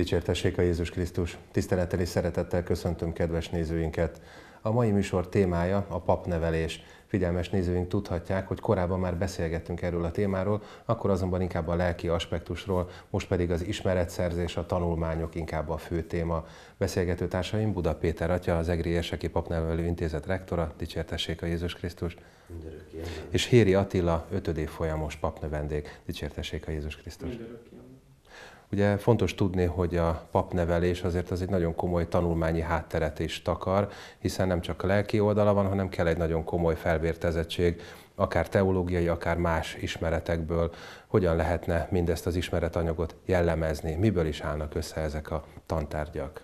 Dicsértessék a Jézus Krisztus! Tisztelettel és szeretettel köszöntöm kedves nézőinket! A mai műsor témája a papnevelés. Figyelmes nézőink tudhatják, hogy korábban már beszélgettünk erről a témáról, akkor azonban inkább a lelki aspektusról, most pedig az ismeretszerzés, a tanulmányok inkább a fő téma. Beszélgető társaim Buda Péter atya, az Egri Érseki Papnevelő Intézet rektora, dicsértessék a Jézus Krisztus. És Héri Attila, 5. folyamos papnövendék, dicsértessék a Jézus Krisztus. Mindörökké. Ugye fontos tudni, hogy a papnevelés azért az egy nagyon komoly tanulmányi hátteret is takar, hiszen nem csak a lelki oldala van, hanem kell egy nagyon komoly felvértezettség, akár teológiai, akár más ismeretekből, hogyan lehetne mindezt az ismeretanyagot jellemezni, miből is állnak össze ezek a tantárgyak.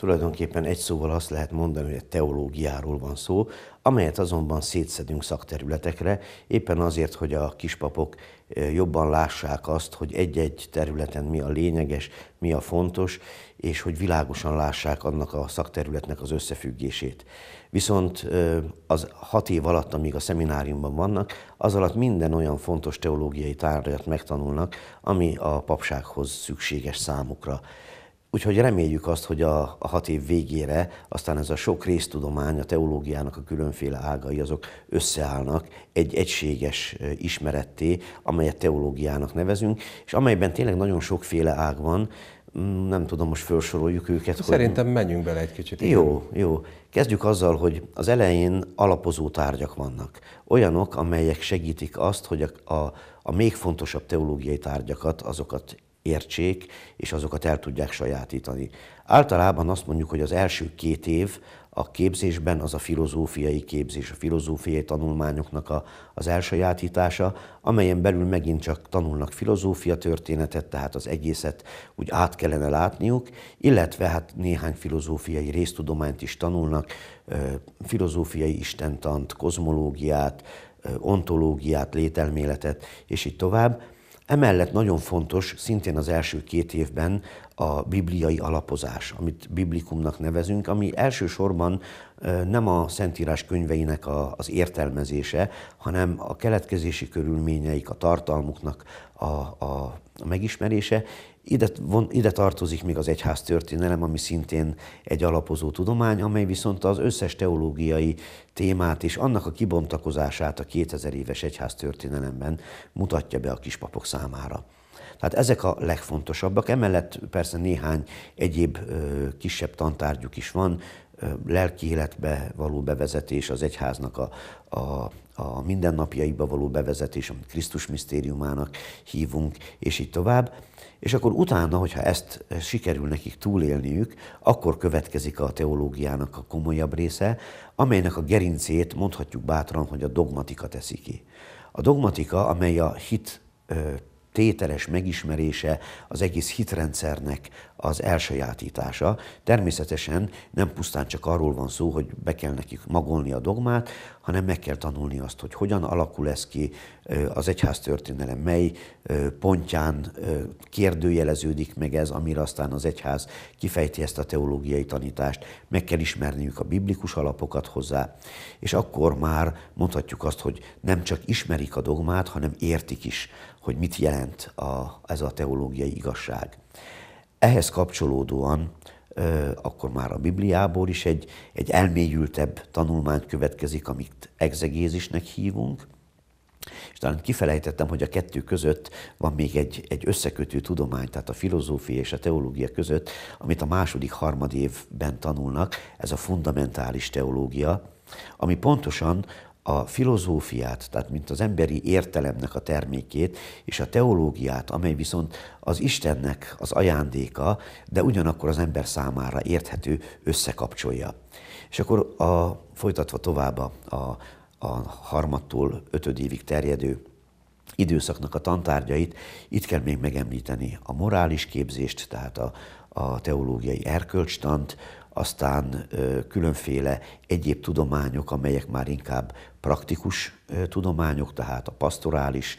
Tulajdonképpen egy szóval azt lehet mondani, hogy a teológiáról van szó, amelyet azonban szétszedünk szakterületekre, éppen azért, hogy a kispapok jobban lássák azt, hogy egy-egy területen mi a lényeges, mi a fontos, és hogy világosan lássák annak a szakterületnek az összefüggését. Viszont az hat év alatt, amíg a szemináriumban vannak, az alatt minden olyan fontos teológiai tárgyat megtanulnak, ami a papsághoz szükséges számukra. Úgyhogy reméljük azt, hogy a, a hat év végére aztán ez a sok résztudomány, a teológiának a különféle ágai azok összeállnak egy egységes ismeretté, amelyet teológiának nevezünk, és amelyben tényleg nagyon sokféle ág van, mm, nem tudom, most felsoroljuk őket. Szerintem hogy... menjünk bele egy kicsit. Jó, igen. jó. Kezdjük azzal, hogy az elején alapozó tárgyak vannak. Olyanok, amelyek segítik azt, hogy a, a, a még fontosabb teológiai tárgyakat, azokat értsék, és azokat el tudják sajátítani. Általában azt mondjuk, hogy az első két év a képzésben az a filozófiai képzés, a filozófiai tanulmányoknak a, az elsajátítása, amelyen belül megint csak tanulnak filozófia történetet, tehát az egészet úgy át kellene látniuk, illetve hát néhány filozófiai résztudományt is tanulnak, filozófiai istentant, kozmológiát, ontológiát, lételméletet, és így tovább Emellett nagyon fontos szintén az első két évben a bibliai alapozás, amit biblikumnak nevezünk, ami elsősorban nem a Szentírás könyveinek a, az értelmezése, hanem a keletkezési körülményeik, a tartalmuknak a, a megismerése, ide, von, ide tartozik még az egyház történelem, ami szintén egy alapozó tudomány, amely viszont az összes teológiai témát és annak a kibontakozását a 2000 éves egyház történelemben mutatja be a kispapok számára. Tehát ezek a legfontosabbak, emellett persze néhány egyéb kisebb tantárgyuk is van, lelki életbe való bevezetés, az egyháznak a, a, a mindennapjaiba való bevezetés, amit Krisztus misztériumának hívunk, és így tovább. És akkor utána, hogyha ezt eh, sikerül nekik túlélniük, akkor következik a teológiának a komolyabb része, amelynek a gerincét mondhatjuk bátran, hogy a dogmatika teszi ki. A dogmatika, amely a hit eh, tételes megismerése, az egész hitrendszernek az elsajátítása. Természetesen nem pusztán csak arról van szó, hogy be kell nekik magolni a dogmát, hanem meg kell tanulni azt, hogy hogyan alakul ez ki, az egyház történelem mely pontján kérdőjeleződik meg ez, amire aztán az egyház kifejti ezt a teológiai tanítást, meg kell ismerniük a biblikus alapokat hozzá, és akkor már mondhatjuk azt, hogy nem csak ismerik a dogmát, hanem értik is hogy mit jelent a, ez a teológiai igazság. Ehhez kapcsolódóan akkor már a Bibliából is egy, egy elmélyültebb tanulmány következik, amit exegézisnek hívunk, és talán kifelejtettem, hogy a kettő között van még egy, egy összekötő tudomány, tehát a filozófia és a teológia között, amit a második, harmad évben tanulnak, ez a fundamentális teológia, ami pontosan a filozófiát, tehát mint az emberi értelemnek a termékét, és a teológiát, amely viszont az Istennek az ajándéka, de ugyanakkor az ember számára érthető, összekapcsolja. És akkor a, folytatva tovább a, a harmadtól évig terjedő időszaknak a tantárgyait, itt kell még megemlíteni a morális képzést, tehát a, a teológiai erkölcstant, aztán különféle egyéb tudományok, amelyek már inkább praktikus tudományok, tehát a pastorális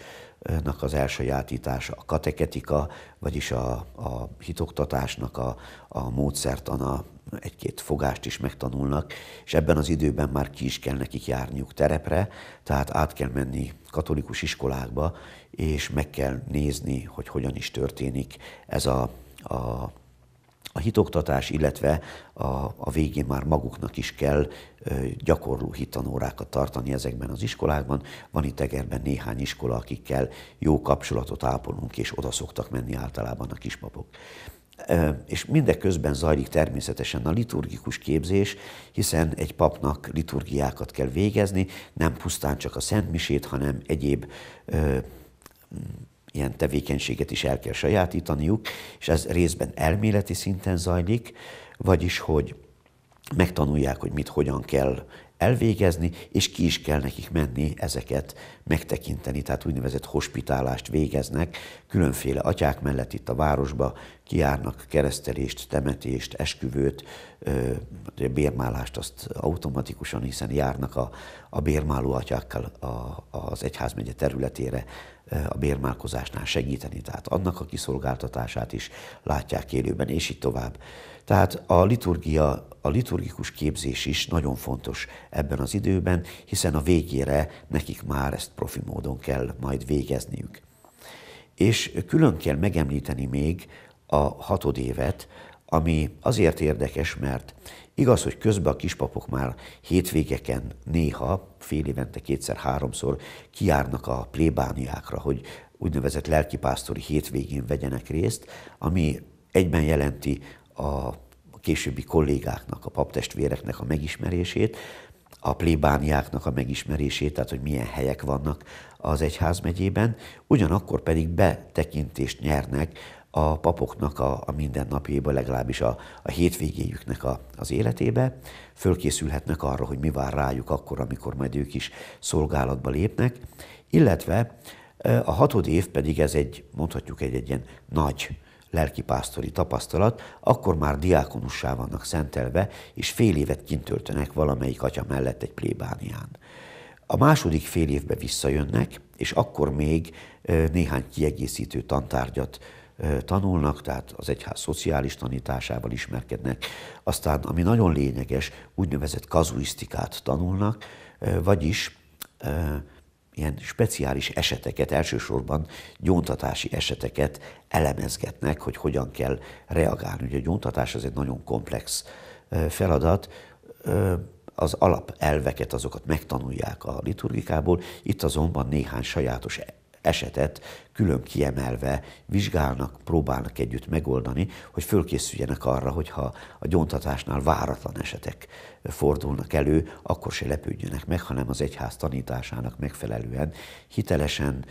nak az elsajátítása, a kateketika, vagyis a, a hitoktatásnak a, a módszertana, egy-két fogást is megtanulnak, és ebben az időben már ki is kell nekik járniuk terepre, tehát át kell menni katolikus iskolákba, és meg kell nézni, hogy hogyan is történik ez a, a a hitoktatás, illetve a, a végén már maguknak is kell ö, gyakorló hittanórákat tartani ezekben az iskolákban. Van itt Egerben néhány iskola, akikkel jó kapcsolatot ápolunk, és oda szoktak menni általában a kispapok. Ö, és mindeközben zajlik természetesen a liturgikus képzés, hiszen egy papnak liturgiákat kell végezni, nem pusztán csak a szentmisét, hanem egyéb ö, ilyen tevékenységet is el kell sajátítaniuk, és ez részben elméleti szinten zajlik, vagyis hogy megtanulják, hogy mit hogyan kell elvégezni, és ki is kell nekik menni ezeket megtekinteni, tehát úgynevezett hospitálást végeznek, különféle atyák mellett itt a városba kiárnak keresztelést, temetést, esküvőt, hát bérmálást azt automatikusan, hiszen járnak a, a bérmáló atyákkal a, az egyházmegye területére a bérmálkozásnál segíteni, tehát annak a kiszolgáltatását is látják élőben, és így tovább. Tehát a liturgia, a liturgikus képzés is nagyon fontos ebben az időben, hiszen a végére nekik már ezt ezt profi módon kell majd végezniük. És külön kell megemlíteni még a hatod évet, ami azért érdekes, mert igaz, hogy közben a kispapok már hétvégeken néha, fél évente kétszer-háromszor kiárnak a plébániákra, hogy úgynevezett lelkipásztori hétvégén vegyenek részt, ami egyben jelenti a későbbi kollégáknak, a paptestvéreknek a megismerését, a plébániáknak a megismerését, tehát hogy milyen helyek vannak az egyházmegyében, ugyanakkor pedig betekintést nyernek a papoknak a, a mindennapjába, legalábbis a, a hétvégéjüknek a, az életébe. Fölkészülhetnek arra, hogy mi vár rájuk akkor, amikor majd ők is szolgálatba lépnek, illetve a hatod év pedig ez egy, mondhatjuk egy, egy ilyen nagy lelkipásztori tapasztalat, akkor már diákonussá vannak szentelve, és fél évet kint valamelyik atya mellett egy plébánián. A második fél évbe visszajönnek, és akkor még néhány kiegészítő tantárgyat tanulnak, tehát az egyház szociális tanításával ismerkednek. Aztán, ami nagyon lényeges, úgynevezett kazuisztikát tanulnak, vagyis ilyen speciális eseteket, elsősorban gyóntatási eseteket elemezgetnek, hogy hogyan kell reagálni. Ugye a gyóntatás az egy nagyon komplex feladat, az alapelveket, azokat megtanulják a liturgikából, itt azonban néhány sajátos esetet külön kiemelve vizsgálnak, próbálnak együtt megoldani, hogy fölkészüljenek arra, hogyha a gyóntatásnál váratlan esetek fordulnak elő, akkor se lepődjönek meg, hanem az egyház tanításának megfelelően hitelesen,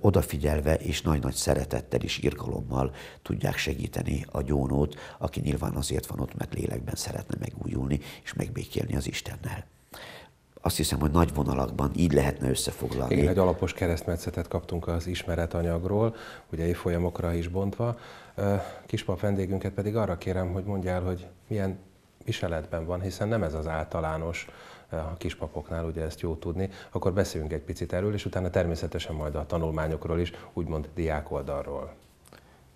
odafigyelve és nagy-nagy szeretettel és irgalommal tudják segíteni a gyónót, aki nyilván azért van ott, mert lélekben szeretne megújulni és megbékélni az Istennel azt hiszem, hogy nagy vonalakban így lehetne összefoglalni. Igen, egy alapos keresztmetszetet kaptunk az ismeretanyagról, ugye évfolyamokra is bontva. Kispap vendégünket pedig arra kérem, hogy mondjál, hogy milyen viseletben van, hiszen nem ez az általános, a kispapoknál, ugye ezt jó tudni, akkor beszéljünk egy picit erről, és utána természetesen majd a tanulmányokról is, úgymond diák oldalról.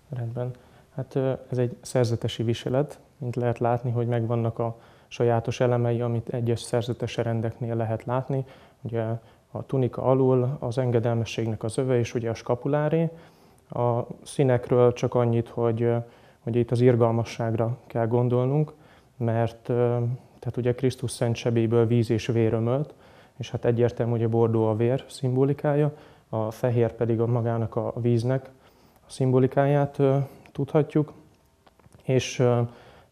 Rendben. Hát ez egy szerzetesi viselet, mint lehet látni, hogy megvannak a sajátos elemei, amit egyes szerzetes rendeknél lehet látni. Ugye a tunika alul az engedelmességnek az öve, és ugye a skapuláré. A színekről csak annyit, hogy, hogy itt az irgalmasságra kell gondolnunk, mert tehát ugye Krisztus szent sebéből víz és vér ömölt, és hát egyértelmű, hogy a bordó a vér szimbolikája, a fehér pedig a magának a víznek a szimbolikáját tudhatjuk, és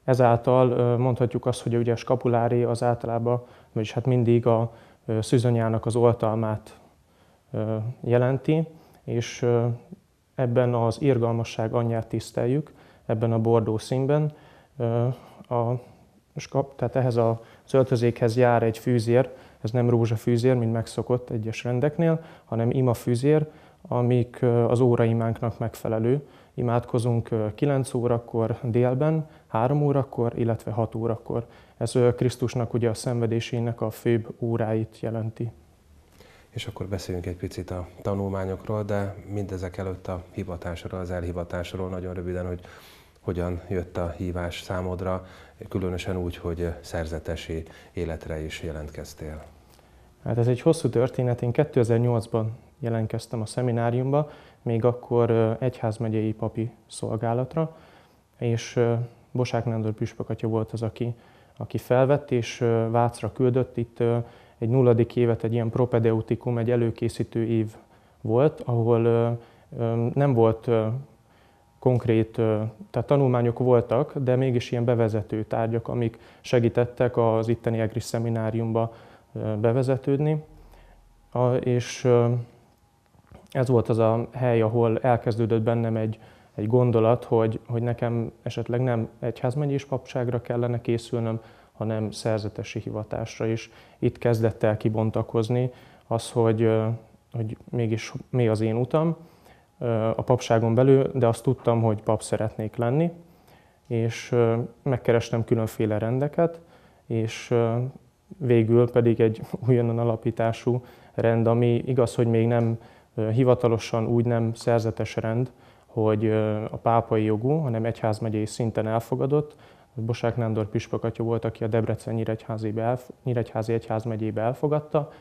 Ezáltal mondhatjuk azt, hogy ugye a skapulári az általában, vagyis hát mindig a szűzanyának az oltalmát jelenti, és ebben az irgalmasság anyját tiszteljük, ebben a bordó színben. A skap, tehát ehhez a öltözékhez jár egy fűzér, ez nem rózsafűzér, mint megszokott egyes rendeknél, hanem imafűzér, amik az óraimánknak megfelelő, Imádkozunk 9 órakor délben, 3 órakor, illetve 6 órakor. Ez Krisztusnak ugye a szenvedésének a főbb óráit jelenti. És akkor beszéljünk egy picit a tanulmányokról, de mindezek előtt a hivatásról, az elhivatásról nagyon röviden, hogy hogyan jött a hívás számodra, különösen úgy, hogy szerzetesi életre is jelentkeztél. Hát ez egy hosszú történet. Én 2008-ban jelentkeztem a szemináriumba, még akkor egyházmegyei papi szolgálatra, és Bosák Nándor püspökatya volt az, aki, aki felvett, és Vácra küldött. Itt egy nulladik évet, egy ilyen propedeutikum, egy előkészítő év volt, ahol nem volt konkrét tehát tanulmányok voltak, de mégis ilyen bevezető tárgyak, amik segítettek az itteni EGRI szemináriumba bevezetődni. És ez volt az a hely, ahol elkezdődött bennem egy, egy gondolat, hogy, hogy nekem esetleg nem egyházmegyés papságra kellene készülnöm, hanem szerzetesi hivatásra is. Itt kezdett el kibontakozni az, hogy, hogy mégis mi az én utam a papságon belül, de azt tudtam, hogy pap szeretnék lenni, és megkerestem különféle rendeket, és végül pedig egy újonnan alapítású rend, ami igaz, hogy még nem hivatalosan úgy nem szerzetes rend, hogy a pápai jogú, hanem egyházmegyei szinten elfogadott. Bosák Nándor püspökatya volt, aki a Debrecen Nyíregyházi, Nyíregyházi Egyházmegyébe elfogadta,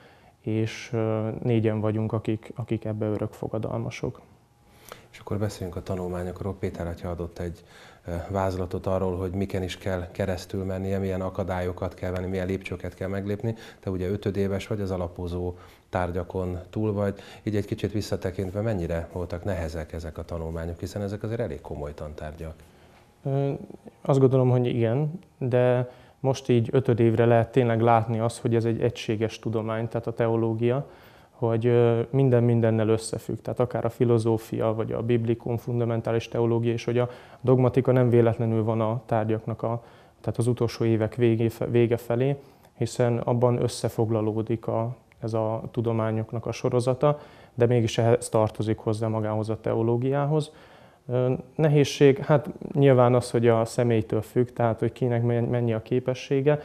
és négyen vagyunk, akik, akik ebbe örök fogadalmasok. És akkor beszéljünk a tanulmányokról. Péter atya adott egy vázlatot arról, hogy miken is kell keresztül mennie, milyen akadályokat kell venni, milyen lépcsőket kell meglépni. Te ugye ötödéves vagy, az alapozó tárgyakon túl vagy, így egy kicsit visszatekintve mennyire voltak nehezek ezek a tanulmányok, hiszen ezek azért elég komoly tantárgyak. Azt gondolom, hogy igen, de most így ötöd évre lehet tényleg látni azt, hogy ez egy egységes tudomány, tehát a teológia, hogy minden mindennel összefügg, tehát akár a filozófia, vagy a biblikum, fundamentális teológia, és hogy a dogmatika nem véletlenül van a tárgyaknak a, tehát az utolsó évek vége felé, hiszen abban összefoglalódik a ez a tudományoknak a sorozata, de mégis ehhez tartozik hozzá magához a teológiához. Nehézség, hát nyilván az, hogy a személytől függ, tehát hogy kinek mennyi a képessége.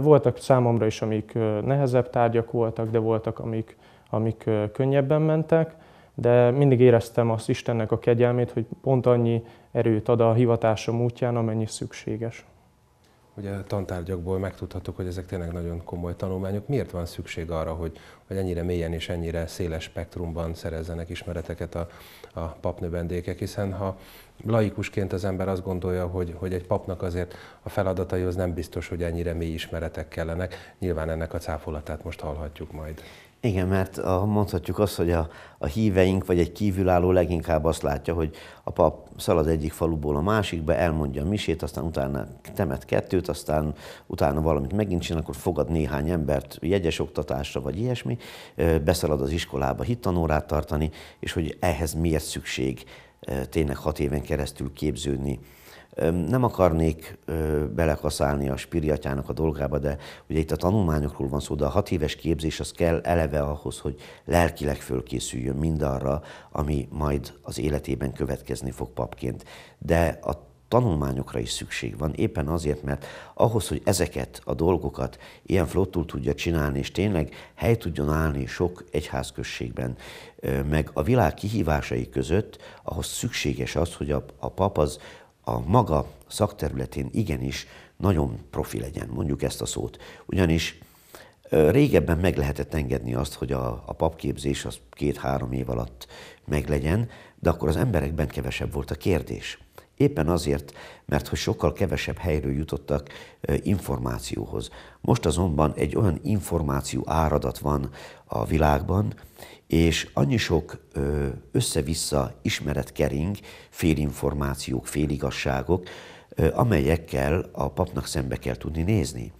Voltak számomra is, amik nehezebb tárgyak voltak, de voltak, amik, amik könnyebben mentek, de mindig éreztem az Istennek a kegyelmét, hogy pont annyi erőt ad a hivatásom útján, amennyi szükséges. Ugye a tantárgyakból megtudhatok, hogy ezek tényleg nagyon komoly tanulmányok. Miért van szükség arra, hogy, hogy ennyire mélyen és ennyire széles spektrumban szerezzenek ismereteket a, a papnövendékek? Hiszen ha laikusként az ember azt gondolja, hogy, hogy egy papnak azért a feladataihoz nem biztos, hogy ennyire mély ismeretek kellenek. Nyilván ennek a cáfolatát most hallhatjuk majd. Igen, mert a, ah, mondhatjuk azt, hogy a, a híveink, vagy egy kívülálló leginkább azt látja, hogy a pap szalad egyik faluból a másikba, elmondja a misét, aztán utána temet kettőt, aztán utána valamit megint csinál, akkor fogad néhány embert jegyes oktatásra, vagy ilyesmi, beszalad az iskolába hittanórát tartani, és hogy ehhez miért szükség tényleg hat éven keresztül képződni nem akarnék belekaszálni a spiriatyának a dolgába, de ugye itt a tanulmányokról van szó, de a hat éves képzés az kell eleve ahhoz, hogy lelkileg fölkészüljön mindarra, ami majd az életében következni fog papként. De a tanulmányokra is szükség van, éppen azért, mert ahhoz, hogy ezeket a dolgokat ilyen flottul tudja csinálni, és tényleg hely tudjon állni sok egyházközségben, meg a világ kihívásai között, ahhoz szükséges az, hogy a, a pap az a maga szakterületén igenis nagyon profi legyen, mondjuk ezt a szót. Ugyanis régebben meg lehetett engedni azt, hogy a, a papképzés az két-három év alatt meglegyen, de akkor az emberekben kevesebb volt a kérdés. Éppen azért, mert hogy sokkal kevesebb helyről jutottak információhoz. Most azonban egy olyan információ áradat van a világban, és annyi sok össze-vissza ismeret kering, félinformációk, féligasságok, amelyekkel a papnak szembe kell tudni nézni.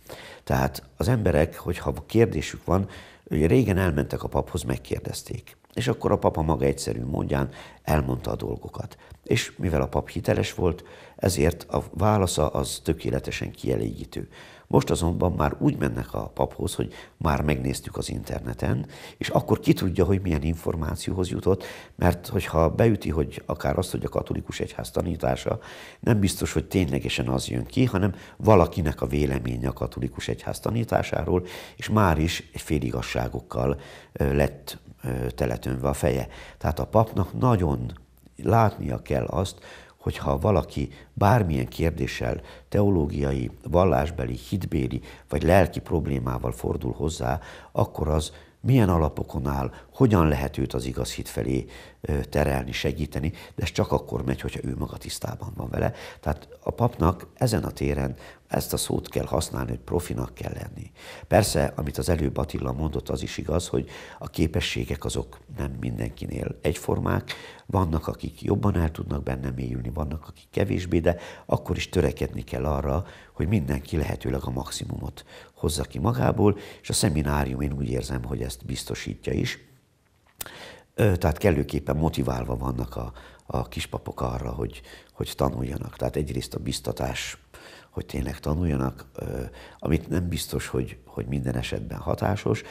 Tehát az emberek, hogyha kérdésük van, ugye régen elmentek a paphoz, megkérdezték. És akkor a papa maga egyszerű mondján elmondta a dolgokat. És mivel a pap hiteles volt, ezért a válasza az tökéletesen kielégítő. Most azonban már úgy mennek a paphoz, hogy már megnéztük az interneten, és akkor ki tudja, hogy milyen információhoz jutott, mert hogyha beüti, hogy akár azt, hogy a katolikus egyház tanítása, nem biztos, hogy ténylegesen az jön ki, hanem valakinek a véleménye a katolikus egyház tanításáról, és már is féligasságokkal lett teletönve a feje. Tehát a papnak nagyon nagyon látnia kell azt, hogyha valaki bármilyen kérdéssel, teológiai, vallásbeli, hitbéli vagy lelki problémával fordul hozzá, akkor az milyen alapokon áll, hogyan lehet őt az igaz hit felé terelni, segíteni, de ez csak akkor megy, hogyha ő maga tisztában van vele. Tehát a papnak ezen a téren ezt a szót kell használni, hogy profinak kell lenni. Persze, amit az előbb Attila mondott, az is igaz, hogy a képességek azok nem mindenkinél egyformák, vannak, akik jobban el tudnak benne mélyülni, vannak, akik kevésbé, de akkor is törekedni kell arra, hogy mindenki lehetőleg a maximumot hozza ki magából, és a szeminárium én úgy érzem, hogy ezt biztosítja is. Tehát kellőképpen motiválva vannak a, a kispapok arra, hogy, hogy tanuljanak. Tehát egyrészt a biztatás, hogy tényleg tanuljanak, amit nem biztos, hogy, hogy minden esetben hatásos.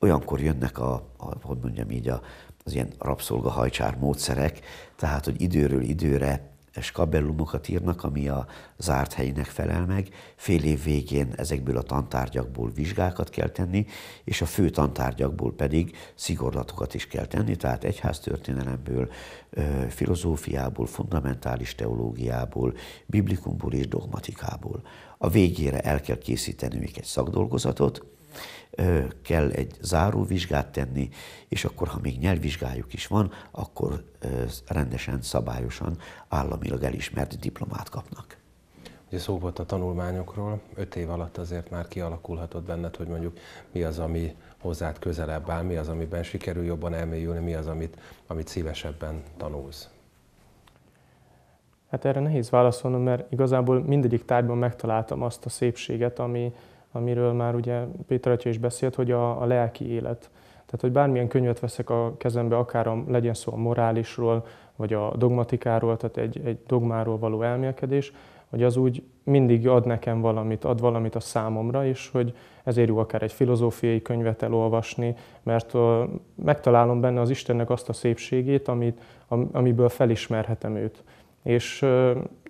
Olyankor jönnek a, a hogy mondjam így, a, az ilyen rabszolgahajcsár módszerek, tehát, hogy időről időre skabellumokat írnak, ami a zárt helynek felel meg. Fél év végén ezekből a tantárgyakból vizsgákat kell tenni, és a fő tantárgyakból pedig szigorlatokat is kell tenni, tehát egyháztörténelemből, filozófiából, fundamentális teológiából, biblikumból és dogmatikából. A végére el kell készíteni még egy szakdolgozatot, kell egy záróvizsgát tenni, és akkor, ha még nyelvvizsgáljuk is van, akkor rendesen, szabályosan, államilag elismert diplomát kapnak. Ugye szó volt a tanulmányokról, öt év alatt azért már kialakulhatott benned, hogy mondjuk mi az, ami hozzád közelebb áll, mi az, amiben sikerül jobban elmélyülni, mi az, amit, amit szívesebben tanulsz. Hát erre nehéz válaszolnom, mert igazából mindegyik tárgyban megtaláltam azt a szépséget, ami, amiről már ugye Péter atya is beszélt, hogy a, a lelki élet. Tehát, hogy bármilyen könyvet veszek a kezembe, akár a, legyen szó a morálisról, vagy a dogmatikáról, tehát egy, egy dogmáról való elmélkedés, hogy az úgy mindig ad nekem valamit, ad valamit a számomra, és hogy ezért jó akár egy filozófiai könyvet elolvasni, mert megtalálom benne az Istennek azt a szépségét, amit, amiből felismerhetem őt. És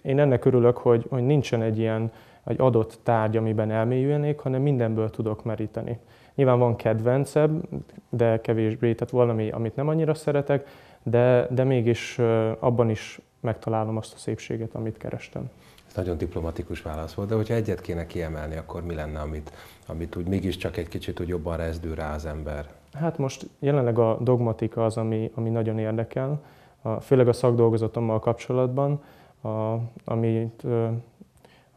én ennek örülök, hogy, hogy nincsen egy ilyen egy adott tárgy, amiben elmélyülnék, hanem mindenből tudok meríteni. Nyilván van kedvencebb, de kevésbé, tehát valami, amit nem annyira szeretek, de, de mégis abban is megtalálom azt a szépséget, amit kerestem. Ez nagyon diplomatikus válasz volt, de hogyha egyet kéne kiemelni, akkor mi lenne, amit, amit úgy mégiscsak egy kicsit úgy jobban rezdül rá az ember? Hát most jelenleg a dogmatika az, ami, ami nagyon érdekel, a, főleg a szakdolgozatommal kapcsolatban, a, amit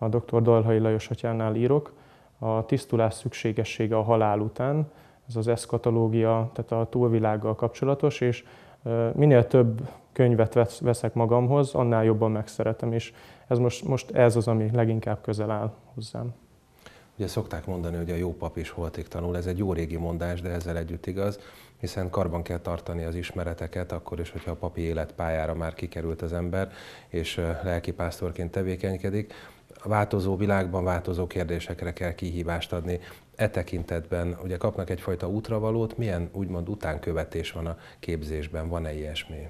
a dr. Dalhai Lajos atyánál írok, a tisztulás szükségessége a halál után, ez az eszkatológia, tehát a túlvilággal kapcsolatos, és minél több könyvet veszek magamhoz, annál jobban megszeretem, és ez most, most ez az, ami leginkább közel áll hozzám. Ugye szokták mondani, hogy a jó pap is holtig tanul, ez egy jó régi mondás, de ezzel együtt igaz, hiszen karban kell tartani az ismereteket, akkor is, hogyha a papi élet már kikerült az ember, és lelkipásztorként tevékenykedik a változó világban változó kérdésekre kell kihívást adni. E tekintetben ugye kapnak egyfajta útravalót, milyen úgymond utánkövetés van a képzésben, van-e ilyesmi?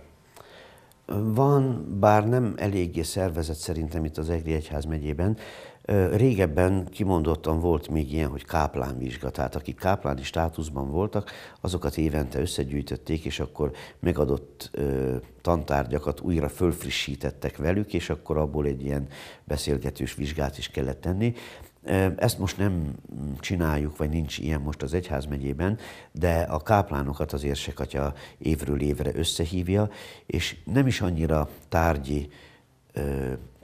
Van, bár nem eléggé szervezet szerintem itt az Egri Egyház megyében, Régebben kimondottan volt még ilyen, hogy káplánvizsga, tehát akik kápláni státuszban voltak, azokat évente összegyűjtötték, és akkor megadott tantárgyakat újra fölfrissítettek velük, és akkor abból egy ilyen beszélgetős vizsgát is kellett tenni. Ezt most nem csináljuk, vagy nincs ilyen most az egyházmegyében, de a káplánokat az érsekatya évről évre összehívja, és nem is annyira tárgyi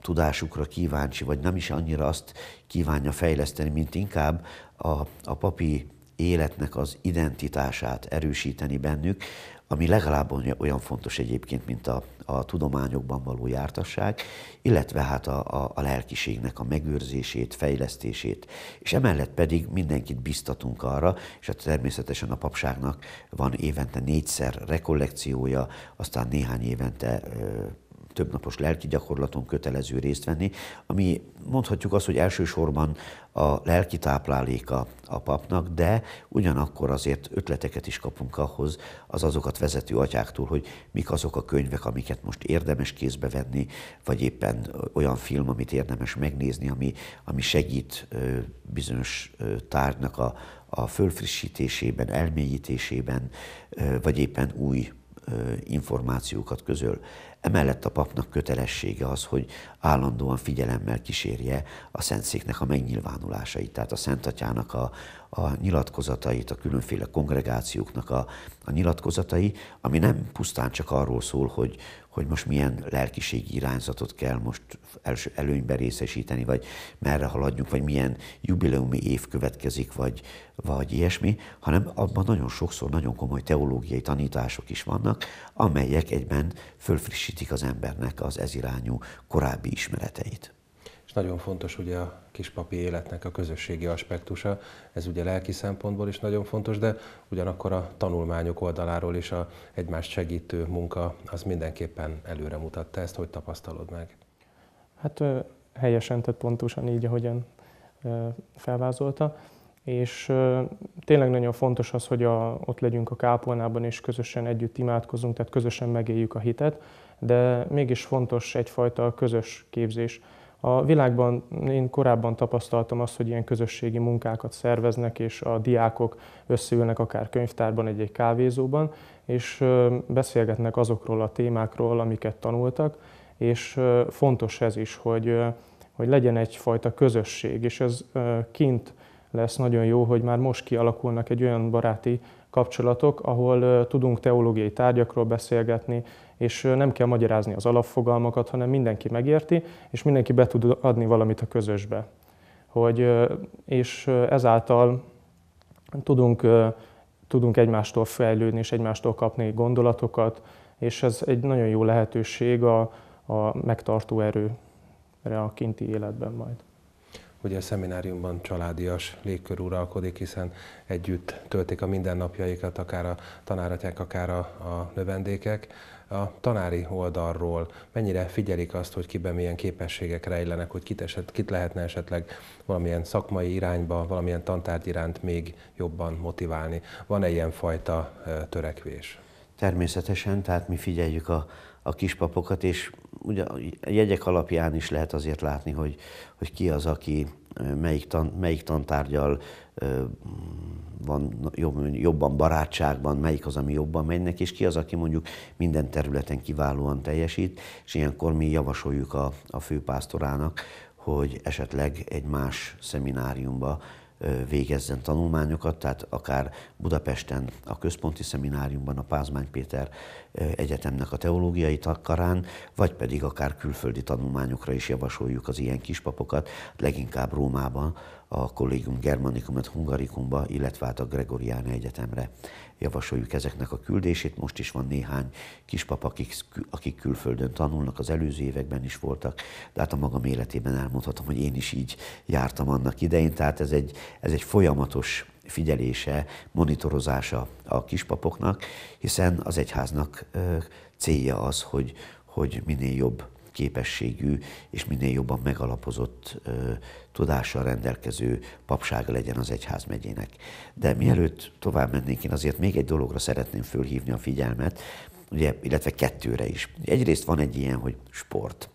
tudásukra kíváncsi, vagy nem is annyira azt kívánja fejleszteni, mint inkább a, a papi életnek az identitását erősíteni bennük, ami legalább olyan fontos egyébként, mint a, a tudományokban való jártasság, illetve hát a, a, a lelkiségnek a megőrzését, fejlesztését, és emellett pedig mindenkit biztatunk arra, és hát természetesen a papságnak van évente négyszer rekollekciója, aztán néhány évente ö, többnapos lelki gyakorlaton kötelező részt venni, ami mondhatjuk azt, hogy elsősorban a lelki tápláléka a papnak, de ugyanakkor azért ötleteket is kapunk ahhoz az azokat vezető atyáktól, hogy mik azok a könyvek, amiket most érdemes kézbe venni, vagy éppen olyan film, amit érdemes megnézni, ami, ami segít bizonyos tárgynak a, a fölfrissítésében, elmélyítésében, vagy éppen új információkat közöl. Emellett a papnak kötelessége az, hogy állandóan figyelemmel kísérje a szentszéknek a megnyilvánulásait, tehát a szentatyának a, a nyilatkozatait, a különféle kongregációknak a, a nyilatkozatai, ami nem pusztán csak arról szól, hogy, hogy most milyen lelkiségi irányzatot kell most első előnybe részesíteni, vagy merre haladjunk, vagy milyen jubileumi év következik, vagy, vagy ilyesmi, hanem abban nagyon sokszor nagyon komoly teológiai tanítások is vannak, amelyek egyben fölfrissítik erősítik az embernek az ezirányú korábbi ismereteit. És nagyon fontos ugye a kispapi életnek a közösségi aspektusa, ez ugye lelki szempontból is nagyon fontos, de ugyanakkor a tanulmányok oldaláról is a egymást segítő munka az mindenképpen előre mutatta ezt, hogy tapasztalod meg? Hát helyesen, tehát pontosan így, ahogyan felvázolta. És tényleg nagyon fontos az, hogy a, ott legyünk a kápolnában, és közösen együtt imádkozunk, tehát közösen megéljük a hitet, de mégis fontos egyfajta közös képzés. A világban én korábban tapasztaltam azt, hogy ilyen közösségi munkákat szerveznek, és a diákok összeülnek akár könyvtárban, egy-egy kávézóban, és beszélgetnek azokról a témákról, amiket tanultak, és fontos ez is, hogy, hogy legyen egyfajta közösség, és ez kint lesz nagyon jó, hogy már most kialakulnak egy olyan baráti kapcsolatok, ahol tudunk teológiai tárgyakról beszélgetni, és nem kell magyarázni az alapfogalmakat, hanem mindenki megérti, és mindenki be tud adni valamit a közösbe. Hogy, és ezáltal tudunk, tudunk egymástól fejlődni, és egymástól kapni gondolatokat, és ez egy nagyon jó lehetőség a, a megtartó erőre a kinti életben majd. Ugye a szemináriumban családias légkör uralkodik, hiszen együtt töltik a mindennapjaikat, akár a tanáratják, akár a, a növendékek a tanári oldalról mennyire figyelik azt, hogy kiben milyen képességek rejlenek, hogy kit, eset, kit lehetne esetleg valamilyen szakmai irányba, valamilyen tantárgy iránt még jobban motiválni. Van-e fajta törekvés? Természetesen, tehát mi figyeljük a, a kispapokat, és ugye a jegyek alapján is lehet azért látni, hogy, hogy ki az, aki melyik, tan, melyik tantárgyal van jobb, jobban barátságban, melyik az, ami jobban megy neki, és ki az, aki mondjuk minden területen kiválóan teljesít, és ilyenkor mi javasoljuk a, a főpásztorának, hogy esetleg egy más szemináriumba végezzen tanulmányokat, tehát akár Budapesten, a központi szemináriumban, a Pázmány Péter egyetemnek a teológiai takarán, vagy pedig akár külföldi tanulmányokra is javasoljuk az ilyen kispapokat, leginkább Rómában, a Collegium Germanicum et Hungaricumba, illetve hát a Gregoriáni Egyetemre javasoljuk ezeknek a küldését. Most is van néhány kispap, akik, akik külföldön tanulnak, az előző években is voltak, de hát a magam életében elmondhatom, hogy én is így jártam annak idején, tehát ez egy, ez egy folyamatos figyelése, monitorozása a kispapoknak, hiszen az egyháznak célja az, hogy, hogy minél jobb képességű és minél jobban megalapozott ö, tudással rendelkező papsága legyen az egyház megyének. De mielőtt tovább mennénk, én azért még egy dologra szeretném fölhívni a figyelmet, ugye, illetve kettőre is. Egyrészt van egy ilyen, hogy sport.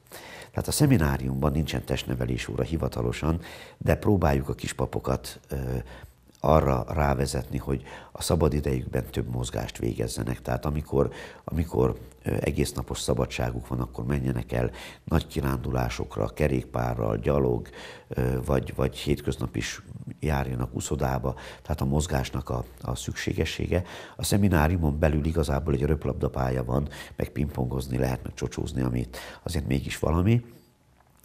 Tehát a szemináriumban nincsen testnevelés óra hivatalosan, de próbáljuk a kispapokat ö, arra rávezetni, hogy a szabad idejükben több mozgást végezzenek. Tehát amikor, amikor egész napos szabadságuk van, akkor menjenek el nagy kirándulásokra, kerékpárral, gyalog, vagy, vagy hétköznap is járjanak uszodába, tehát a mozgásnak a, a szükségessége. A szemináriumon belül igazából egy röplabdapálya van, meg pingpongozni lehet, meg csocsózni, amit azért mégis valami.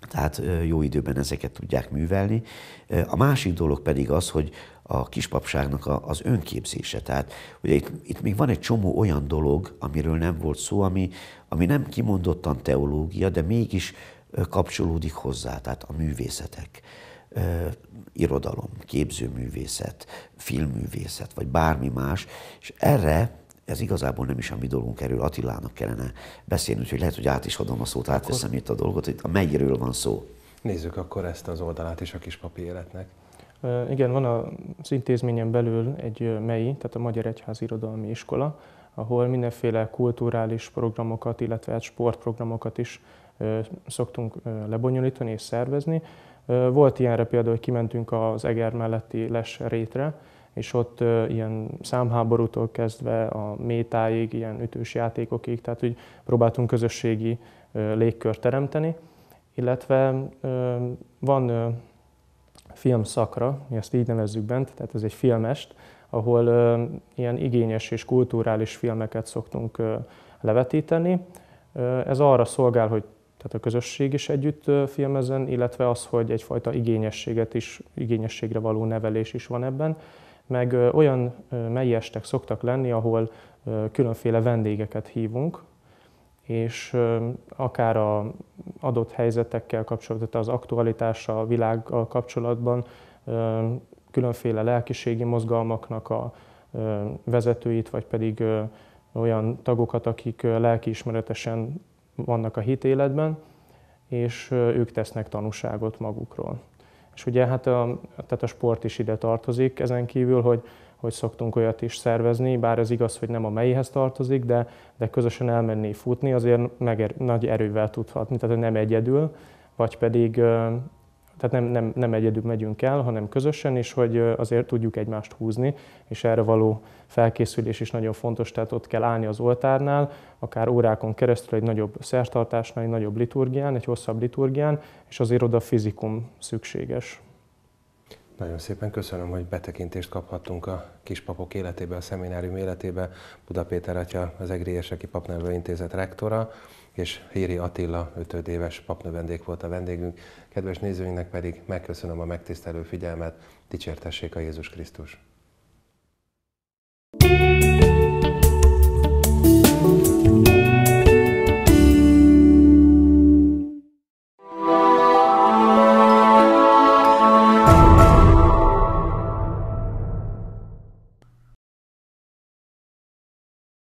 Tehát jó időben ezeket tudják művelni. A másik dolog pedig az, hogy a kispapságnak a, az önképzése. Tehát ugye itt, itt még van egy csomó olyan dolog, amiről nem volt szó, ami, ami nem kimondottan teológia, de mégis kapcsolódik hozzá, tehát a művészetek, ö, irodalom, képzőművészet, filmművészet, vagy bármi más, és erre ez igazából nem is a mi dolgunk, erről Attilának kellene beszélni, úgyhogy lehet, hogy át is adom a szót, átveszem akkor... itt a dolgot, hogy a mennyiről van szó. Nézzük akkor ezt az oldalát is a kis papíretnek. Igen, van az intézményen belül egy MEI, tehát a Magyar Egyház Irodalmi Iskola, ahol mindenféle kulturális programokat, illetve hát sportprogramokat is szoktunk lebonyolítani és szervezni. Volt ilyenre például, hogy kimentünk az Eger melletti Les rétre, és ott ilyen számháborútól kezdve a métáig, ilyen ütős játékokig, tehát hogy próbáltunk közösségi légkört teremteni, illetve van filmszakra, mi azt így nevezzük bent, tehát ez egy filmest, ahol ö, ilyen igényes és kulturális filmeket szoktunk ö, levetíteni. Ö, ez arra szolgál, hogy tehát a közösség is együtt filmezen, illetve az, hogy egyfajta igényességet is, igényességre való nevelés is van ebben, meg olyan melyestek szoktak lenni, ahol különféle vendégeket hívunk, és akár a adott helyzetekkel kapcsolatban, az aktualitása a világgal kapcsolatban különféle lelkiségi mozgalmaknak a vezetőit, vagy pedig olyan tagokat, akik lelkiismeretesen vannak a hitéletben, és ők tesznek tanúságot magukról. És ugye hát a, tehát a sport is ide tartozik, ezen kívül, hogy hogy szoktunk olyat is szervezni, bár az igaz, hogy nem a melyhez tartozik, de, de közösen elmenni futni azért meg er, nagy erővel tudhatni, tehát nem egyedül, vagy pedig tehát nem, nem, nem egyedül megyünk el, hanem közösen, és hogy azért tudjuk egymást húzni, és erre való felkészülés is nagyon fontos, tehát ott kell állni az oltárnál, akár órákon keresztül egy nagyobb szertartásnál, egy nagyobb liturgián, egy hosszabb liturgián, és azért oda fizikum szükséges. Nagyon szépen köszönöm, hogy betekintést kaphattunk a kispapok életébe, a szeminárium életébe. Buda Péter atya, az Egri Érseki Papnevelő Intézet rektora, és Híri Attila, ötödéves papnövendék volt a vendégünk. Kedves nézőinknek pedig megköszönöm a megtisztelő figyelmet, dicsértessék a Jézus Krisztus! thank you